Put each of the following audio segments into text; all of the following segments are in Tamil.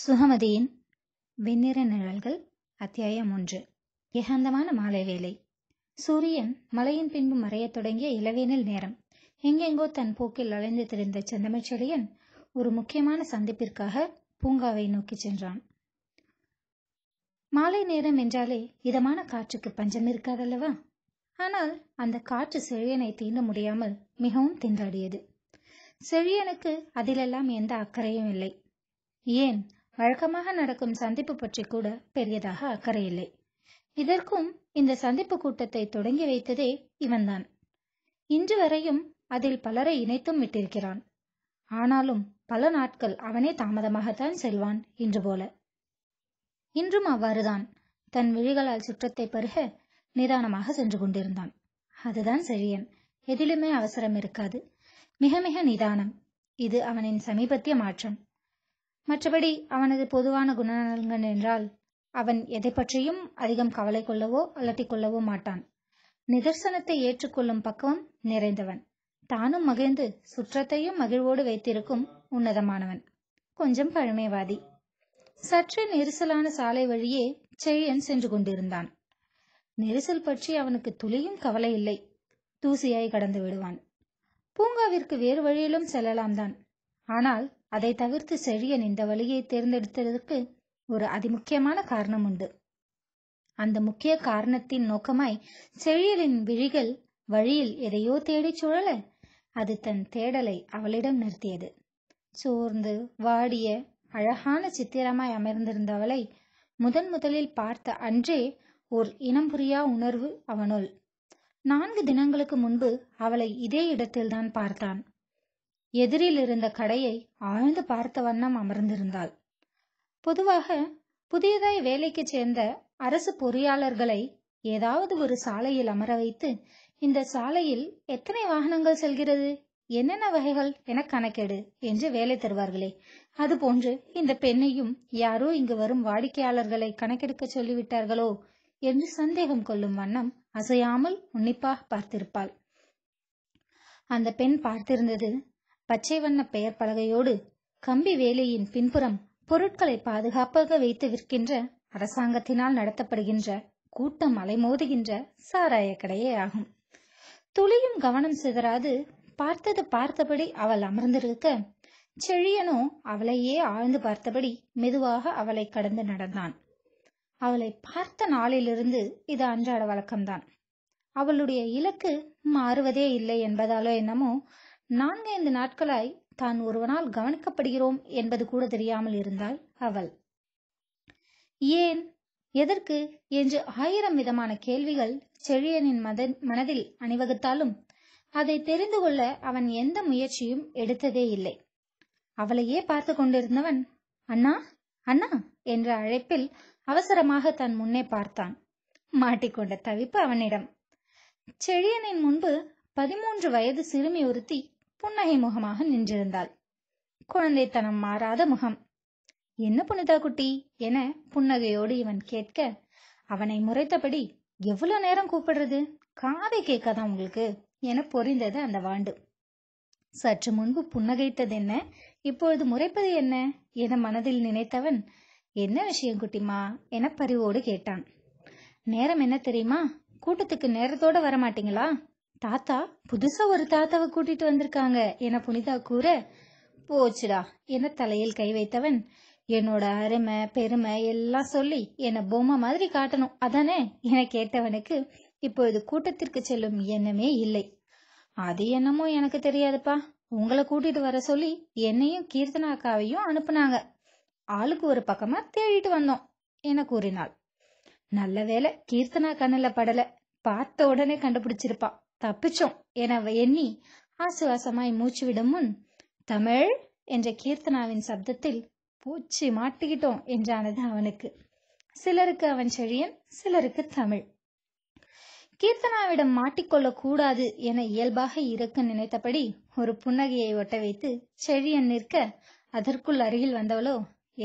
சுகமதியின் வெண்ணிற நிழல்கள் அத்தியாயம் ஒன்று ஏகாந்தமான மாலை வேலை சூரியன் மலையின் பின்பு மறையத் தொடங்கிய இளவேனில் நேரம் எங்கெங்கோ தன் போக்கில் அலைந்து திரிந்த செந்தமிழ்ச்செழியன் ஒரு முக்கியமான சந்திப்பிற்காக பூங்காவை நோக்கி சென்றான் மாலை நேரம் என்றாலே இதமான காற்றுக்கு பஞ்சம் இருக்காதல்லவா ஆனால் அந்த காற்று செழியனை தீண்ட முடியாமல் மிகவும் திண்டாடியது செழியனுக்கு அதிலெல்லாம் எந்த அக்கறையும் இல்லை ஏன் வழக்கமாக நடக்கும் சந்திப்பு பற்றி கூட பெரியதாக அக்கறையில்லை இதற்கும் இந்த சந்திப்பு கூட்டத்தை தொடங்கி வைத்ததே இவன்தான் இன்று வரையும் அதில் பலரை இணைத்தும் விட்டிருக்கிறான் ஆனாலும் பல நாட்கள் அவனே தாமதமாகத்தான் செல்வான் இன்று போல இன்றும் அவ்வாறுதான் தன் விழிகளால் சுற்றத்தை பருக நிதானமாக சென்று கொண்டிருந்தான் அதுதான் சரியன் எதிலுமே அவசரம் இருக்காது மிக மிக நிதானம் இது அவனின் சமீபத்திய மாற்றம் மற்றபடி அவனது பொதுவான குணநலன்கள் என்றால் அவன் எதை பற்றியும் அதிகம் கவலை கொள்ளவோ அலட்டிக் கொள்ளவோ மாட்டான் நிதர்சனத்தை ஏற்றுக்கொள்ளும் பக்கம் நிறைந்தவன் தானும் மகிழ்ந்து சுற்றத்தையும் மகிழ்வோடு வைத்திருக்கும் உன்னதமானவன் கொஞ்சம் பழமைவாதி சற்றே நெரிசலான சாலை வழியே செழியன் சென்று கொண்டிருந்தான் நெரிசல் பற்றி அவனுக்கு துளியும் கவலை இல்லை தூசியாய் கடந்து விடுவான் பூங்காவிற்கு வேறு வழியிலும் செல்லலாம் தான் ஆனால் அதை தவிர்த்து செழியன் இந்த வழியை தேர்ந்தெடுத்ததற்கு ஒரு அதிமுக்கியமான காரணம் உண்டு அந்த முக்கிய காரணத்தின் நோக்கமாய் செழியலின் விழிகள் வழியில் எதையோ தேடிச் சுழல அது தன் தேடலை அவளிடம் நிறுத்தியது சோர்ந்து வாடிய அழகான சித்திரமாய் அமர்ந்திருந்த அவளை முதன் முதலில் பார்த்த அன்றே ஒரு இனம் புரியா உணர்வு அவனுள் நான்கு தினங்களுக்கு முன்பு அவளை இதே இடத்தில்தான் பார்த்தான் எதிரில் இருந்த கடையை ஆழ்ந்து பார்த்த வண்ணம் அமர்ந்திருந்தாள் பொதுவாக புதியதாய் வேலைக்கு சேர்ந்த அரசு பொறியாளர்களை ஏதாவது ஒரு சாலையில் அமர வைத்து இந்த சாலையில் எத்தனை வாகனங்கள் செல்கிறது என்னென்ன வகைகள் என கணக்கெடு என்று வேலை தருவார்களே அதுபோன்று இந்த பெண்ணையும் யாரோ இங்கு வரும் வாடிக்கையாளர்களை கணக்கெடுக்க சொல்லிவிட்டார்களோ என்று சந்தேகம் கொள்ளும் வண்ணம் அசையாமல் உன்னிப்பாக பார்த்திருப்பாள் அந்த பெண் பார்த்திருந்தது பச்சை வண்ண பெயர் பலகையோடு கம்பி வேலையின் பின்புறம் பொருட்களை பாதுகாப்பாக வைத்து விற்கின்ற அரசாங்கத்தினால் நடத்தப்படுகின்ற கூட்டம் அலைமோதுகின்ற சாராய கடையே ஆகும் துளியும் கவனம் சிதறாது பார்த்தது பார்த்தபடி அவள் அமர்ந்திருக்க செழியனோ அவளையே ஆழ்ந்து பார்த்தபடி மெதுவாக அவளை கடந்து நடந்தான் அவளை பார்த்த நாளிலிருந்து இது அன்றாட வழக்கம்தான் அவளுடைய இலக்கு மாறுவதே இல்லை என்பதாலோ என்னமோ நான்கைந்து நாட்களாய் தான் ஒருவனால் கவனிக்கப்படுகிறோம் என்பது கூட தெரியாமல் இருந்தாள் அவள் ஏன் எதற்கு என்று ஆயிரம் விதமான கேள்விகள் செழியனின் மத மனதில் அணிவகுத்தாலும் அதை தெரிந்து கொள்ள அவன் எந்த முயற்சியும் எடுத்ததே இல்லை அவளையே பார்த்து கொண்டிருந்தவன் அண்ணா அண்ணா என்ற அழைப்பில் அவசரமாக தன் முன்னே பார்த்தான் மாட்டிக்கொண்ட தவிப்பு அவனிடம் செழியனின் முன்பு பதிமூன்று வயது சிறுமி ஒருத்தி புன்னகை முகமாக நின்றிருந்தாள் குழந்தைத்தனம் மாறாத முகம் என்ன புனிதா குட்டி என புன்னகையோடு இவன் கேட்க அவனை முறைத்தபடி எவ்வளவு நேரம் கூப்பிடுறது காதை கேட்காதா உங்களுக்கு என பொறிந்தது அந்த வாண்டு சற்று முன்பு புன்னகைத்தது என்ன இப்பொழுது முறைப்பது என்ன என மனதில் நினைத்தவன் என்ன விஷயம் குட்டிமா என பரிவோடு கேட்டான் நேரம் என்ன தெரியுமா கூட்டத்துக்கு நேரத்தோட வரமாட்டீங்களா தாத்தா புதுசா ஒரு தாத்தாவை கூட்டிட்டு வந்திருக்காங்க என புனிதா கூற போச்சுடா என தலையில் கை வைத்தவன் என்னோட அருமை பெருமை எல்லாம் சொல்லி என்னை பொம்மை மாதிரி காட்டணும் அதானே என கேட்டவனுக்கு இப்பொழுது கூட்டத்திற்கு செல்லும் எண்ணமே இல்லை அது என்னமோ எனக்கு தெரியாதுப்பா உங்களை கூட்டிட்டு வர சொல்லி என்னையும் கீர்த்தனா அக்காவையும் அனுப்புனாங்க ஆளுக்கு ஒரு பக்கமா தேடிட்டு வந்தோம் என கூறினாள் நல்ல வேலை கீர்த்தனா கண்ணில் படல பார்த்த உடனே கண்டுபிடிச்சிருப்பான் தப்பிச்சோம் என எண்ணி ஆசுவாசமாய் மூச்சு விடும் முன் தமிழ் என்ற கீர்த்தனாவின் சப்தத்தில் பூச்சி மாட்டிக்கிட்டோம் என்றானது அவனுக்கு சிலருக்கு அவன் செழியன் சிலருக்கு தமிழ் கீர்த்தனாவிடம் மாட்டிக்கொள்ள கூடாது என இயல்பாக இருக்க நினைத்தபடி ஒரு புன்னகையை ஒட்ட வைத்து செழியன் நிற்க அதற்குள் அருகில் வந்தவளோ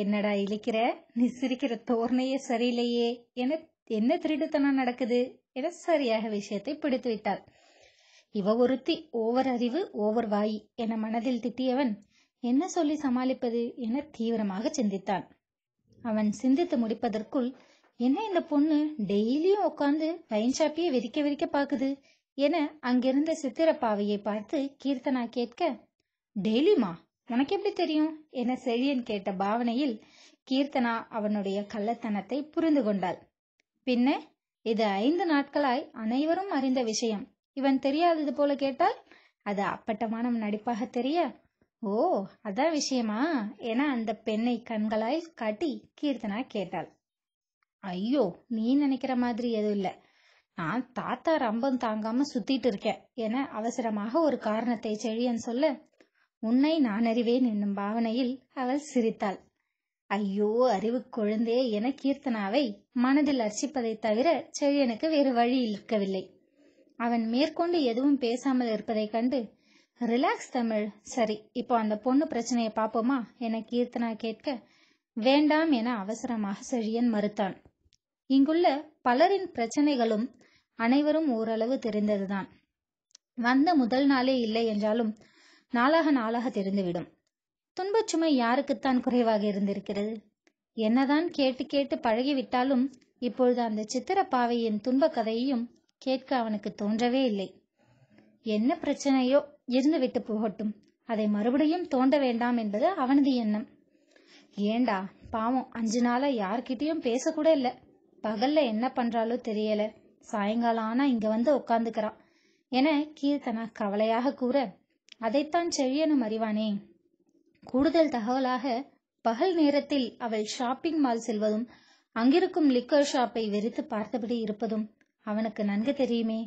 என்னடா இழிக்கிற நீ சிரிக்கிற தோர்ணையே சரியில்லையே என என்ன திருடுத்தனம் நடக்குது என சரியாக விஷயத்தை பிடித்து விட்டாள் இவ ஒருத்தி ஓவர் அறிவு ஓவர் வாய் என மனதில் திட்டியவன் என்ன சொல்லி சமாளிப்பது என தீவிரமாக சிந்தித்தான் அவன் சிந்தித்து முடிப்பதற்குள் என்ன இந்த பொண்ணு டெய்லியும் உட்கார்ந்து பைன் சாப்பியை விரிக்க விரிக்க பாக்குது என அங்கிருந்த சித்திரப்பாவையை பார்த்து கீர்த்தனா கேட்க டெய்லிமா உனக்கு எப்படி தெரியும் என செழியன் கேட்ட பாவனையில் கீர்த்தனா அவனுடைய கள்ளத்தனத்தை புரிந்து கொண்டாள் பின்ன இது ஐந்து நாட்களாய் அனைவரும் அறிந்த விஷயம் இவன் தெரியாதது போல கேட்டால் அது அப்பட்டமான நடிப்பாக தெரிய ஓ அதான் விஷயமா என அந்த பெண்ணை கண்களாய் காட்டி கீர்த்தனா கேட்டாள் ஐயோ நீ நினைக்கிற மாதிரி எதுவும் இல்லை நான் தாத்தா ரம்பம் தாங்காம சுத்திட்டு இருக்கேன் என அவசரமாக ஒரு காரணத்தை செழியன் சொல்ல உன்னை நான் அறிவேன் என்னும் பாவனையில் அவள் சிரித்தாள் ஐயோ அறிவு குழந்தையே என கீர்த்தனாவை மனதில் அர்ச்சிப்பதை தவிர செழியனுக்கு வேறு வழி இருக்கவில்லை அவன் மேற்கொண்டு எதுவும் பேசாமல் இருப்பதைக் கண்டு ரிலாக்ஸ் தமிழ் சரி இப்போ அந்த பொண்ணு பிரச்சனையை பார்ப்போமா என கீர்த்தனா கேட்க வேண்டாம் என அவசரமாக செழியன் மறுத்தான் இங்குள்ள பலரின் பிரச்சனைகளும் அனைவரும் ஓரளவு தெரிந்ததுதான் வந்த முதல் நாளே இல்லை என்றாலும் நாளாக நாளாக தெரிந்துவிடும் துன்பச்சுமை யாருக்குத்தான் குறைவாக இருந்திருக்கிறது என்னதான் கேட்டு கேட்டு பழகிவிட்டாலும் இப்பொழுது அந்த சித்திரப்பாவையின் துன்ப கதையையும் கேட்க அவனுக்கு தோன்றவே இல்லை என்ன பிரச்சனையோ இருந்துவிட்டு போகட்டும் அதை மறுபடியும் தோண்ட வேண்டாம் என்பது அவனது எண்ணம் ஏண்டா பாவம் அஞ்சு நாளா யார்கிட்டயும் பேசக்கூட இல்லை பகல்ல என்ன பண்றாலோ தெரியல சாயங்காலம் ஆனா இங்க வந்து உட்காந்துக்கிறான் என கீர்த்தனா கவலையாக கூற அதைத்தான் செழியனும் அறிவானே கூடுதல் தகவலாக பகல் நேரத்தில் அவள் ஷாப்பிங் மால் செல்வதும் அங்கிருக்கும் லிக்கர் ஷாப்பை வெறித்து பார்த்தபடி இருப்பதும் அவனுக்கு நன்கு தெரியுமே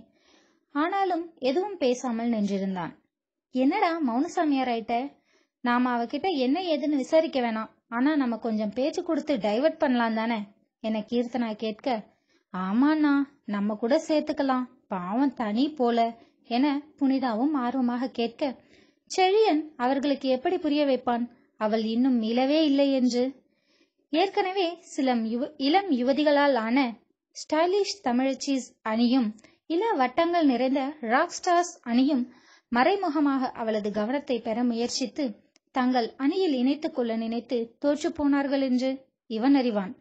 ஆனாலும் எதுவும் பேசாமல் நின்றிருந்தான் என்னடா மௌனசாமியார் ஆயிட்ட நாம அவகிட்ட என்ன ஏதுன்னு விசாரிக்க வேணாம் ஆனா நம்ம கொஞ்சம் பேச்சு கொடுத்து டைவர்ட் பண்ணலாம் தானே என கீர்த்தனா கேட்க ஆமாண்ணா நம்ம கூட சேர்த்துக்கலாம் பாவம் தனி போல என புனிதாவும் ஆர்வமாக கேட்க செழியன் அவர்களுக்கு எப்படி புரிய வைப்பான் அவள் இன்னும் மீளவே இல்லை என்று ஏற்கனவே சில இளம் யுவதிகளால் ஆன ஸ்டைலிஷ் தமிழச்சிஸ் அணியும் இள வட்டங்கள் நிறைந்த ராக் ஸ்டார்ஸ் அணியும் மறைமுகமாக அவளது கவனத்தை பெற முயற்சித்து தங்கள் அணியில் இணைத்துக் கொள்ள நினைத்து தோற்று போனார்கள் என்று இவன் அறிவான்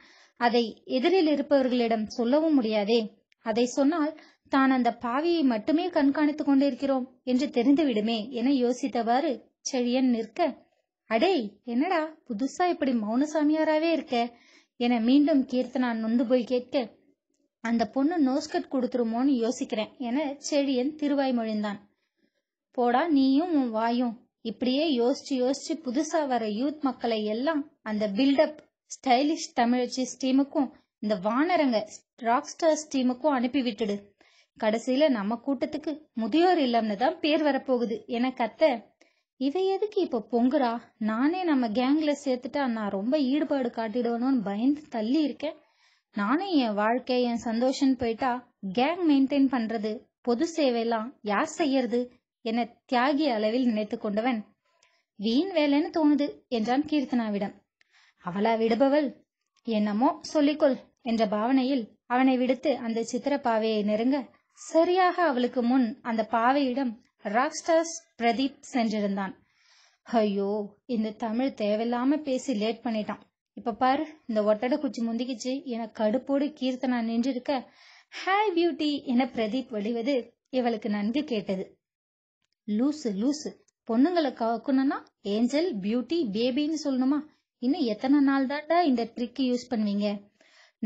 அதை எதிரில் இருப்பவர்களிடம் சொல்லவும் முடியாதே அதை சொன்னால் தான் அந்த பாவியை மட்டுமே கண்காணித்துக் கொண்டிருக்கிறோம் என்று தெரிந்துவிடுமே என யோசித்தவாறு செழியன் நிற்க அடே என்னடா புதுசா இப்படி மௌனசாமியாராவே இருக்க என மீண்டும் கீர்த்தனா நொந்து போய் கேட்க அந்த பொண்ணு நோஸ்கட் கொடுத்துருமோன்னு யோசிக்கிறேன் என செழியன் திருவாய் மொழிந்தான் போடா நீயும் உன் வாயும் இப்படியே யோசிச்சு யோசிச்சு புதுசா வர யூத் மக்களை எல்லாம் அந்த பில்டப் ஸ்டைலிஷ் தமிழச்சிஸ் டீமுக்கும் இந்த வானரங்க ராக் ஸ்டார்ஸ் டீமுக்கும் அனுப்பி விட்டுடு கடைசியில நம்ம கூட்டத்துக்கு முதியோர் இல்லம்னு தான் பேர் வரப்போகுது என கத்த இவ எதுக்கு இப்ப பொங்குறா நானே நம்ம கேங்ல சேர்த்துட்டா நான் ரொம்ப ஈடுபாடு காட்டிடணும்னு பயந்து தள்ளி இருக்கேன் நானும் என் வாழ்க்கை என் சந்தோஷம் போயிட்டா கேங் மெயின்டைன் பண்றது பொது சேவையெல்லாம் யார் செய்யறது என தியாகி அளவில் நினைத்து கொண்டவன் வீண் வேலைன்னு தோணுது என்றான் கீர்த்தனாவிடம் அவளா விடுபவள் என்னமோ சொல்லிக்கொள் என்ற பாவனையில் அவனை விடுத்து அந்த சித்திர பாவையை நெருங்க சரியாக அவளுக்கு முன் அந்த பாவையிடம் ராக்ஸ்டார்ஸ் பிரதீப் சென்றிருந்தான் ஐயோ இந்த தமிழ் தேவையில்லாம பேசி லேட் பண்ணிட்டான் இப்ப பாரு இந்த ஒட்டடை குச்சி முந்திக்கிச்சு என கடுப்போடு கீர்த்தனா நின்றிருக்க ஹாய் பியூட்டி என பிரதீப் வழிவது இவளுக்கு நன்கு கேட்டது லூசு லூசு பொண்ணுங்களை காக்கணும்னா ஏஞ்சல் பியூட்டி பேபின்னு சொல்லணுமா இன்னும் எத்தனை நாள் தாண்டா இந்த ட்ரிக்கு யூஸ் பண்ணுவீங்க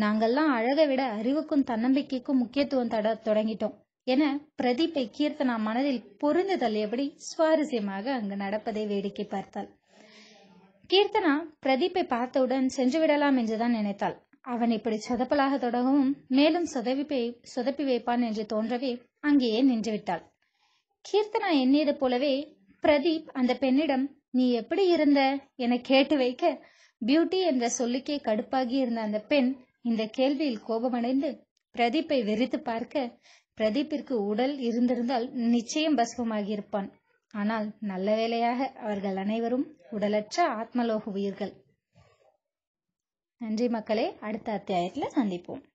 நாங்கெல்லாம் அழகை விட அறிவுக்கும் தன்னம்பிக்கைக்கும் முக்கியத்துவம் தட தொடங்கிட்டோம் என பிரதீப்பை கீர்த்தனா மனதில் பொருந்து தள்ளியபடி சுவாரஸ்யமாக அங்கு நடப்பதை வேடிக்கை பார்த்தாள் கீர்த்தனா பிரதீப்பை பார்த்தவுடன் சென்று விடலாம் என்றுதான் நினைத்தாள் அவன் இப்படி சொதப்பலாக தொடங்கவும் மேலும் சொதவிப்பை சொதப்பி வைப்பான் என்று தோன்றவே அங்கேயே நின்றுவிட்டாள் கீர்த்தனா எண்ணியது போலவே பிரதீப் அந்த பெண்ணிடம் நீ எப்படி இருந்த என கேட்டு வைக்க பியூட்டி என்ற சொல்லுக்கே கடுப்பாகி இருந்த அந்த பெண் இந்த கேள்வியில் கோபமடைந்து பிரதீப்பை வெறித்து பார்க்க பிரதீப்பிற்கு உடல் இருந்திருந்தால் நிச்சயம் பஸ்வமாகியிருப்பான் ஆனால் நல்ல வேளையாக அவர்கள் அனைவரும் உடலற்ற ஆத்மலோக உயிர்கள் நன்றி மக்களே அடுத்த அத்தியாயத்தில் சந்திப்போம்